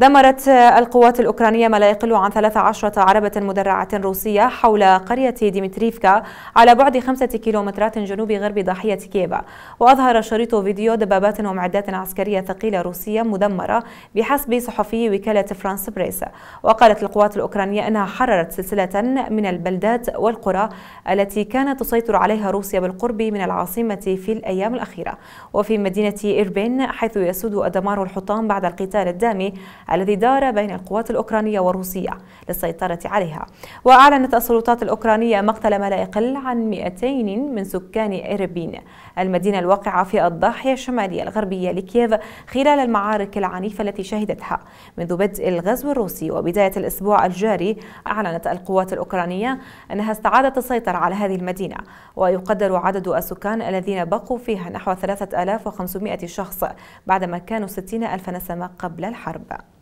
دمرت القوات الأوكرانية ما لا يقل عن 13 عربة مدرعة روسية حول قرية ديمتريفكا على بعد خمسة كيلومترات جنوب غرب ضاحية كيبا وأظهر شريط فيديو دبابات ومعدات عسكرية ثقيلة روسية مدمرة بحسب صحفي وكالة فرانس بريس وقالت القوات الأوكرانية أنها حررت سلسلة من البلدات والقرى التي كانت تسيطر عليها روسيا بالقرب من العاصمة في الأيام الأخيرة وفي مدينة إيربين حيث يسود الدمار الحطام بعد القتال الدامي الذي دار بين القوات الأوكرانية والروسية للسيطرة عليها وأعلنت السلطات الأوكرانية مقتل ما لا يقل عن 200 من سكان إربين المدينة الواقعة في الضاحية الشمالية الغربية لكييف خلال المعارك العنيفة التي شهدتها منذ بدء الغزو الروسي وبداية الأسبوع الجاري أعلنت القوات الأوكرانية أنها استعادت السيطرة على هذه المدينة ويقدر عدد السكان الذين بقوا فيها نحو 3500 شخص بعدما كانوا 60 ألف نسمة قبل الحرب